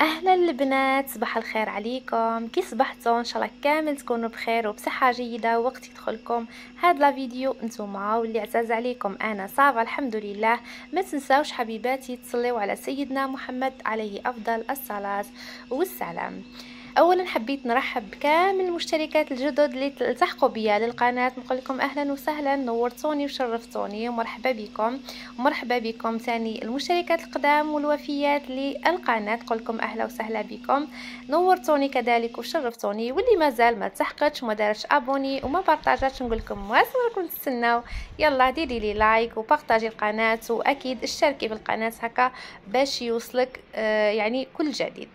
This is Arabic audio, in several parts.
اهلا البنات صباح الخير عليكم كي صبحتوا ان شاء الله كامل تكونوا بخير وبصحه جيده وقت يدخلكم هاد لا فيديو نتوما واللي عزاز عليكم انا صافا الحمد لله ما تنساوش حبيباتي تصليو على سيدنا محمد عليه افضل الصلاه والسلام اولا حبيت نرحب بكامل المشتركات الجدد اللي التحقوا بيا للقناه نقول لكم اهلا وسهلا نورتوني وشرفتوني ومرحبا بكم ومرحبا بكم ثاني المشتركات القدام والوفيات للقناه نقول لكم اهلا وسهلا بكم نورتوني كذلك وشرفتوني واللي مازال ما تحقتش وما دارش ابوني وما بارطاجاتش نقول لكم واسمعكم تستناو يلا ديري لي لايك وبارطاجي القناه واكيد اشتركي في القناه هكا باش يوصلك آه يعني كل جديد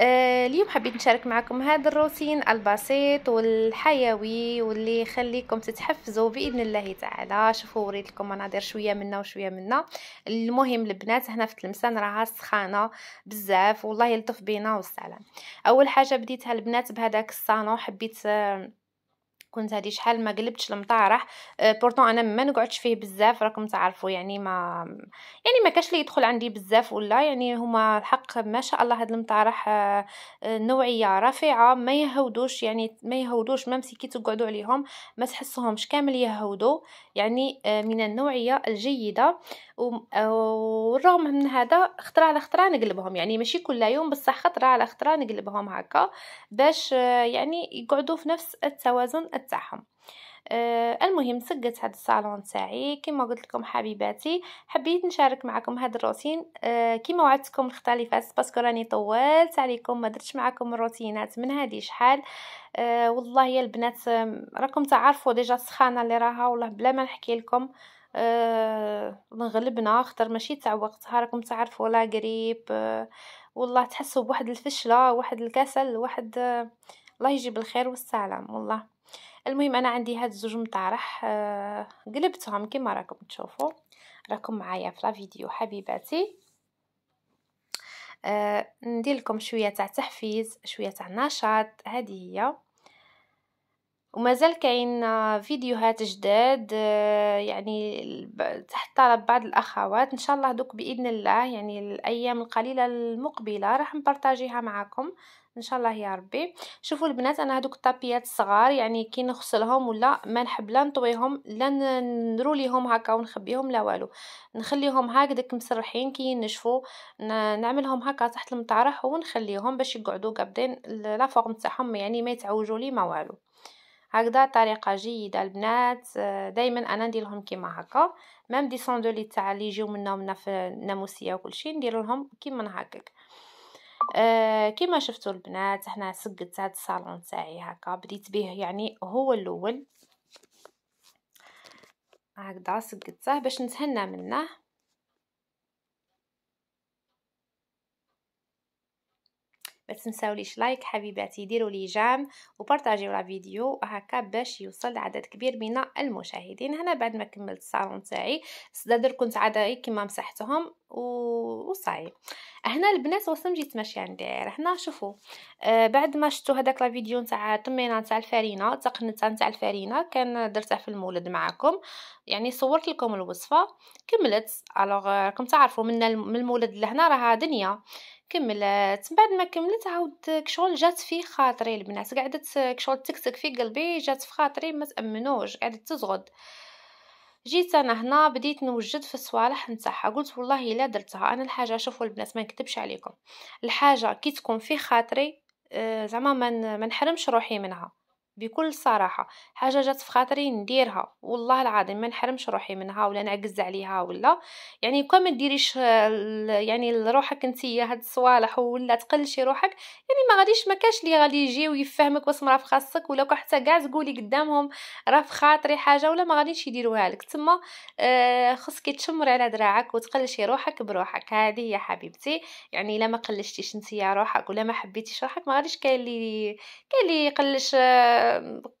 آه، اليوم حبيت نشارك معكم هذا الروتين البسيط والحيوي واللي يخليكم تتحفزوا باذن الله تعالى شوفوا وريت لكم مناظر شويه منا وشويه منا المهم البنات هنا في تلمسان راها سخانه بزاف والله يلطف بينا والسلام اول حاجه بديتها البنات بهذاك الصانو حبيت آه، كنت هذه شحال ما قلبتش المطارح بورتون آه، انا ما نقعدش فيه بزاف راكم تعرفوا يعني ما يعني ما كاش لي يدخل عندي بزاف ولا يعني هما الحق ما شاء الله هاد المطارح آه، آه، نوعيه رفيعه ما يهودوش يعني ما يهودوش ما مسكي تقعدوا عليهم ما تحسوهمش كامل يهودوا يعني من النوعيه الجيده والرغم من هذا خطره على خطره نقلبهم يعني ماشي كل يوم بصح خطره على خطره نقلبهم هكا باش يعني يقعدوا في نفس التوازن تاعهم أه المهم سقت هاد الصالون تاعي كما قلت لكم حبيباتي حبيت نشارك معكم هاد الروتين أه كما وعدتكم الخطه فاس باسكو راني طولت عليكم ما درتش معكم الروتينات من هادي شحال أه والله يا البنات راكم تعرفوا ديجا السخانه اللي راها والله بلا ما نحكي لكم أه غلبنا خطر ماشي تاع وقتها راكم تعرفوا لا قريب أه والله تحسوا بواحد الفشله واحد الكسل واحد أه الله يجيب الخير والسلام والله المهم انا عندي هاد زوج مطارح آه قلبتهم كما راكم تشوفوا راكم معايا في فيديو حبيباتي آه ندير لكم شويه تاع تحفيز شويه تاع نشاط هذه هي ومازال كاين فيديوهات جداد آه، يعني تحت طلب بعض الاخوات ان شاء الله دوك باذن الله يعني الايام القليله المقبله راح نبارطاجيها معاكم ان شاء الله يا ربي شوفوا البنات انا هذوك الطابيات الصغار يعني كي نغسلهم ولا ما نحب لا نطويهم لا نروليهم هكا ونخبيهم لا والو نخليهم هكذاك مسرحين كي ينشفوا نعملهم هكا تحت المطرح ونخليهم باش يقعدوا قابدين لا فورم تاعهم يعني ما يتعوجوا لي ما والو هكذا طريقه جيده البنات آه، دائما انا ندير لهم كيما هكا ميم دي ساندولي تاع اللي يجيو منا منا في الناموسيه شيء ندير لهم كيما هكاك آه كما شفتوا البنات احنا سقت هذا الصالون تاعي هكا بديت به يعني هو الاول هكذا سقته باش نتهنى منه ما تنساوليش لايك حبيباتي ديروا لي جام وبارطاجيو لا فيديو هكا باش يوصل لعدد كبير من المشاهدين هنا بعد ما كملت الصالون تاعي صدادر كنت عاد كيما مسحتهم و... وصاي هنا البنات وصلت جيت ماشيه ندير هنا شوفوا آه بعد ما شفتوا هذاك لا فيديو نتاع الطمينه نتاع الفرينه تقنت نتاع الفرينه كان درتها في المولد معاكم يعني صورت لكم الوصفه كملت الوغ آه، راكم تعرفوا من المولد لهنا راها دنيا كملت من بعد ما كملت عاود كشغل جات في خاطري البنات قعدت كشغل تكتك في قلبي جات في خاطري ما تامنوش قعدت تزغد جيت انا هنا بديت نوجد في الصوالح نتاعها قلت والله الا درتها انا الحاجه شوفوا البنات ما نكتبش عليكم الحاجه كي تكون في خاطري آه، زعما ما نحرمش روحي منها بكل صراحه حاجه جات في خاطري نديرها والله العظيم ما نحرمش روحي منها ولا نعجز عليها ولا يعني كون ما ديريش يعني لروحك انت هاد الصوالح ولا تقلشي روحك يعني ما غاديش ما كاش لي غادي يجي ويفهمك واسم راه في خاصك ولا حتى كاع تقولي قدامهم راه في خاطري حاجه ولا ما غاديش يديروها لك تما آه، خصك تشمر على دراعك وتقلشي روحك بروحك هذه يا حبيبتي يعني الا ما قلشتيش انت روحك ولا ما حبيتيش روحك ما غاديش كاين اللي كاين اللي يقلش آه،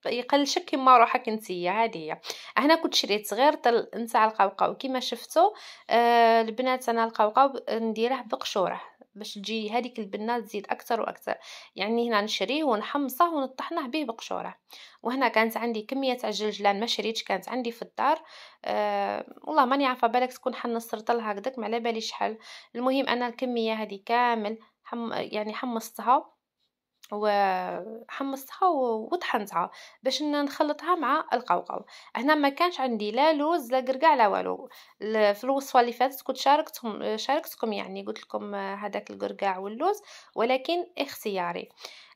يقل شك كيما روحك نتيا عاديه هنا كنت شريت صغير طل نتاع القوقاو كيما شفتوا آه، البنات انا القوقاو نديره بقشوره باش تجي هذيك البنه تزيد اكثر واكثر يعني هنا نشريه ونحمصه ونطحنه به بقشوره وهنا كانت عندي كميه تاع الجلجلان ما شريتش كانت عندي في الدار أه والله ماني عارفه بالك تكون حنصرت لها هكذاك ما على بالي شحال المهم انا الكميه هذه كامل حم يعني حمصتها وحمصتها وطحنتها باش نخلطها مع القوقو هنا ما كانش عندي لا لوز لا قرقع لا والو في الوصفه اللي فاتت كنت شاركتهم شاركتكم يعني قلت لكم هذاك القرقع واللوز ولكن اختياري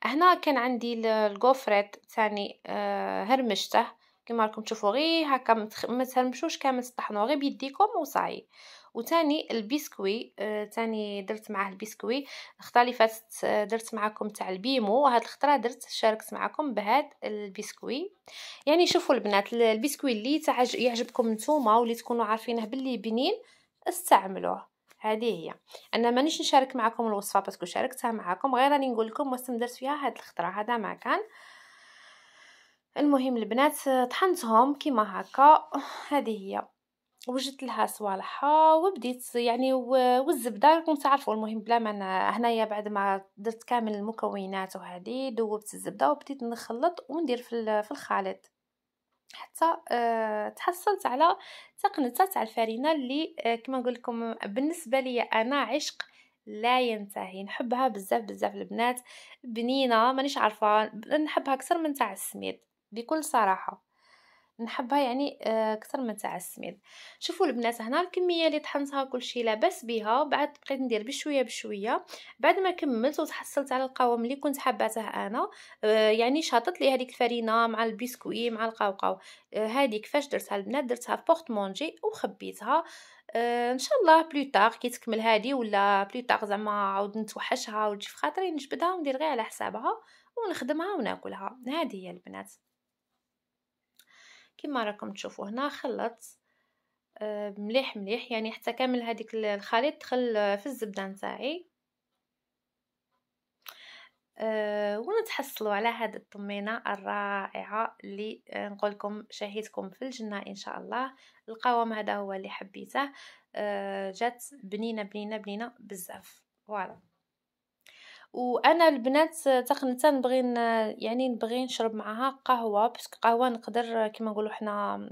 هنا كان عندي الكوفريت ثاني آه، هرمشته كما راكم تشوفوا غير هكا ما تهرمشوش كامل تطحنوا غير بيديكم وصاي وثاني البسكوي ثاني آه، درت معاه البسكوي الخطره اللي فاتت درت معكم تاع البيمو وهاد الخطره درت شاركت معكم بهاد البسكوي يعني شوفوا البنات البسكوي اللي يعجبكم نتوما واللي تكونوا عارفينه باللي بنين استعملوه هذه هي انا مانيش نشارك معكم الوصفه باسكو شاركتها معكم غير راني نقول لكم واش درت فيها هاد الخطره هذا ما كان المهم البنات طحنتهم كيما هكا هذه هي وجدت لها صوالحها وبديت يعني والزبده راكم تعرفوا المهم بلا ما هنايا بعد ما درت كامل المكونات وهذه دوبت الزبده وبديت نخلط وندير في الخليط حتى آه، تحصلت على تقنته تاع الفارينه اللي آه، كما نقول لكم بالنسبه لي انا عشق لا ينتهي نحبها بزاف بزاف البنات بنينه مانيش عارفه نحبها اكثر من تاع السميد بكل صراحه نحبها يعني آه، اكثر من تاع السميد شوفوا البنات هنا الكميه اللي طحنتها كلشي لاباس بها بعد بقيت ندير بشويه بشويه بعد ما كملت وتحصلت على القوام اللي كنت حاباته انا آه يعني شاطت لي هذيك الفرينه مع البسكوي مع القوقو آه هذه كيفاش درتها البنات درتها في مونجي وخبيتها آه ان شاء الله بلوتار كي تكمل هذه ولا بلوتار زعما عاود نتوحشها وتجي في خاطري نجبدها وندير غير على حسابها ونخدمها وناكلها هذه هي البنات كما راكم تشوفوا هنا خلطت آه، مليح مليح يعني حتى كامل هذيك الخليط دخل آه، في الزبده نتاعي أه ونتحصلوا على هذه الطمينه الرائعه اللي آه، نقول لكم شهيتكم في الجنه ان شاء الله القوام هذا هو اللي حبيته أه جات بنينه بنينه بنينه بزاف فوالا وانا البنات تقنتا نبغي يعني نبغي نشرب معها قهوه باسكو قهوه نقدر كيما نقولوا حنا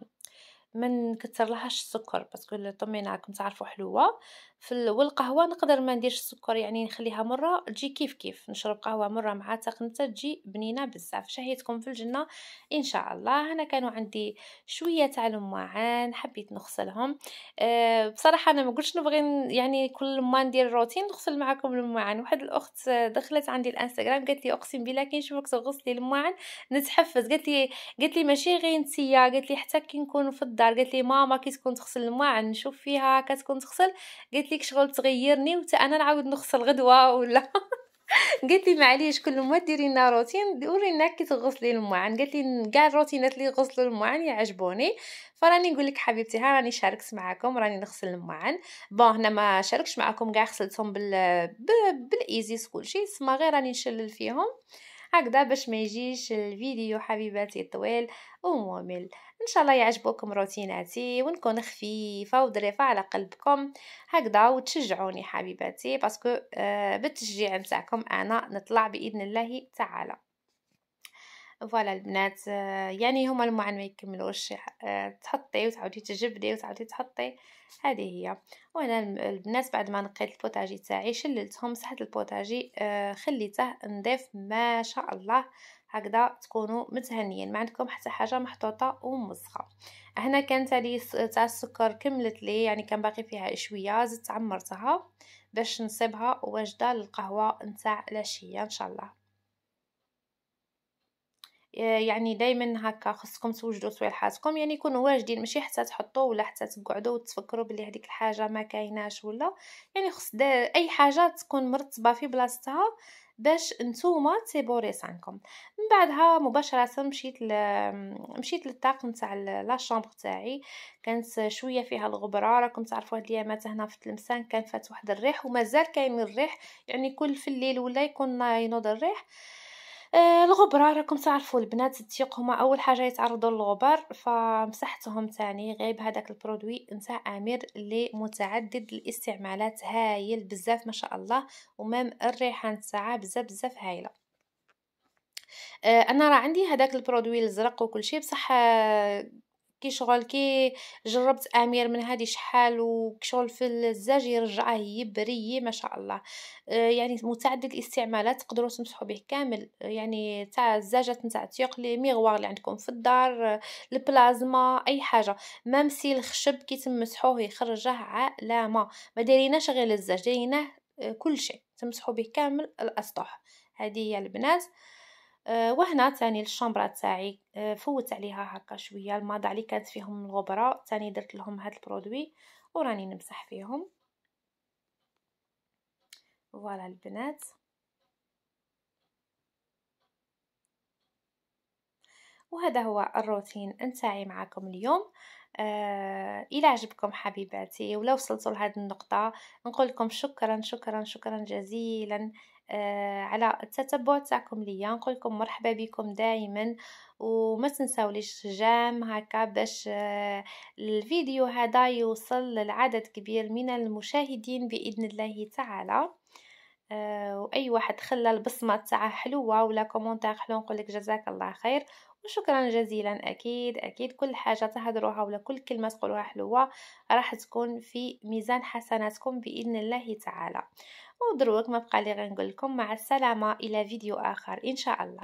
ما نكثرلهاش السكر باسكو الطمينه راكم تعرفوا حلوه في والقهوه نقدر ما نديرش السكر يعني نخليها مره تجي كيف كيف نشرب قهوه مره مع تقنته تجي بنينه بزاف شهيتكم في الجنه ان شاء الله انا كانوا عندي شويه تاع لمعان حبيت نغسلهم أه بصراحه انا ما قلتش نبغي يعني كل ما ندير روتين نغسل معكم المعان واحد الاخت دخلت عندي الانستغرام قالت لي اقسم بالله كي نشوفك تغسلي المعان نتحفز قالت لي قالت لي ماشي غير نسيه قالت لي حتى كي نكون في الدار قالت لي ماما كي تكون تغسل الماء نشوف فيها كتكون تغسل قالت لي شغل تغيرني وتا انا نعاود نغسل غدوه ولا قالت لي معليش كل ما ديري لنا روتين ورينا كي تغسلي المعان قالت لي كاع الروتينات اللي غسلوا المعان يعجبوني يعني فراني نقول لك حبيبتي ها راني شاركت معاكم راني نغسل المعان بون هنا ما شاركش معاكم كاع غسلتهم بال بالايزي كلشي سما غير راني نشلل فيهم آه هكذا باش ما يجيش الفيديو حبيباتي طويل وممل ان شاء الله يعجبكم روتيناتي ونكون خفيفه وظريفه على قلبكم هكذا وتشجعوني حبيباتي باسكو آه، بالتشجيع نتاعكم انا نطلع باذن الله تعالى فوالا البنات آه، يعني هما المعن ما يكملوش آه، تحطي وتعاودي تجبدي وتعاودي تحطي هذه هي وانا البنات بعد ما نقيت البوتاجي تاعي شللتهم مسحت البوتاجي آه، خليته نضيف ما شاء الله هكذا تكونوا متهنيين ما عندكم حتى حاجه محطوطه ومسخه هنا كانت لي تاع السكر كملت لي يعني كان باقي فيها شويه زدت عمرتها باش نصيبها واجده للقهوه نتاع العشيه ان شاء الله آه، يعني دائما هكا خصكم توجدوا صوالحاتكم يعني يكونوا واجدين ماشي حتى تحطوا ولا حتى تقعدوا وتفكروا بلي هذيك الحاجه ما كايناش ولا يعني خص اي حاجه تكون مرتبه في بلاصتها باش نتوما تيبوري سانكم من بعدها مباشره مشيت ل... مشيت للطاق نتاع لا شامبر تاعي كانت شويه فيها الغبره راكم تعرفوا هاد الايامات هنا في تلمسان كان فات واحد الريح ومازال كاين الريح يعني كل في الليل ولا يكون ينوض الريح الغبره راكم تعرفوا البنات التيق هما اول حاجه يتعرضوا للغبار فمسحتهم تاني غير بهذاك البرودوي نتاع امير اللي متعدد الاستعمالات هايل بزاف ما شاء الله ومام الريحه نتاعها بزاف بزاف هايله آه، انا راه عندي هذاك البرودوي الزرق وكل شيء بصح آه، كي شغل كي جربت امير من هادي شحال وكشغل في الزاج يرجعه يبري ما شاء الله آه، يعني متعدد الاستعمالات تقدروا تمسحوا به كامل آه، يعني تاع الزاجات نتاع التيق لي ميغوار اللي عندكم في الدار آه، البلازما اي حاجه سي الخشب كي تمسحوه يخرجه علامه ما دايريناش غير الزاج دايريناه كل شيء تمسحوا به كامل الاسطح هذه هي البنات آه، وهنا تاني الشامبرا تاعي آه، فوت عليها هكا شويه المضع اللي كانت فيهم الغبره تاني درت لهم هاد البرودوي وراني نمسح فيهم فوالا البنات وهذا هو الروتين نتاعي معكم اليوم آه الى عجبكم حبيباتي ولا وصلتوا لهذه النقطه نقول لكم شكرا شكرا شكرا جزيلا آه، على التتبع تاعكم ليا نقول لكم مرحبا بكم دائما وما ليش جام هكا باش آه، الفيديو هذا يوصل لعدد كبير من المشاهدين باذن الله تعالى آه، واي واحد خلى البصمه تاعه حلوه ولا كومونتير حلو نقولك جزاك الله خير وشكرا جزيلا اكيد اكيد كل حاجه تهدروها ولا كل كلمه تقولوها حلوه راح تكون في ميزان حسناتكم باذن الله تعالى ودروك ما بقى لي غير نقول لكم مع السلامه الى فيديو اخر ان شاء الله